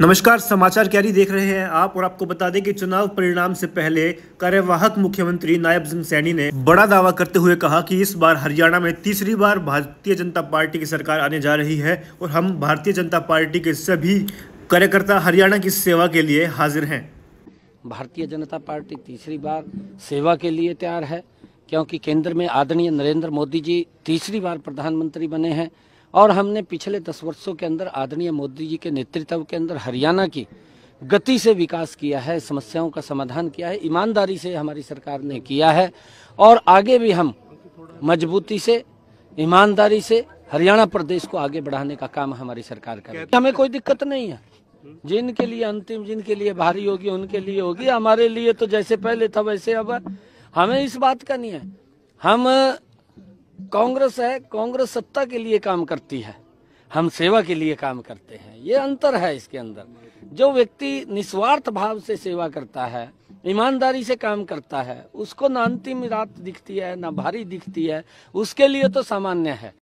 नमस्कार समाचार कैरी देख रहे हैं आप और आपको बता दें कि चुनाव परिणाम से पहले कार्यवाहक मुख्यमंत्री नायब सिंह सैनी ने बड़ा दावा करते हुए कहा कि इस बार हरियाणा में तीसरी बार भारतीय जनता पार्टी की सरकार आने जा रही है और हम भारतीय जनता पार्टी के सभी कार्यकर्ता हरियाणा की सेवा के लिए हाजिर हैं भारतीय जनता पार्टी तीसरी बार सेवा के लिए तैयार है क्योंकि केंद्र में आदरणीय नरेंद्र मोदी जी तीसरी बार प्रधानमंत्री बने हैं और हमने पिछले दस वर्षों के अंदर आदरणीय मोदी जी के नेतृत्व के अंदर हरियाणा की गति से विकास किया है समस्याओं का समाधान किया है ईमानदारी से हमारी सरकार ने किया है और आगे भी हम मजबूती से ईमानदारी से हरियाणा प्रदेश को आगे बढ़ाने का काम हमारी सरकार है हमें कोई दिक्कत नहीं है जिनके लिए अंतिम जिनके लिए भारी होगी उनके लिए होगी हमारे लिए तो जैसे पहले था वैसे अब हमें इस बात का नहीं है हम कांग्रेस है कांग्रेस सत्ता के लिए काम करती है हम सेवा के लिए काम करते हैं ये अंतर है इसके अंदर जो व्यक्ति निस्वार्थ भाव से सेवा करता है ईमानदारी से काम करता है उसको ना अंतिम रात दिखती है ना भारी दिखती है उसके लिए तो सामान्य है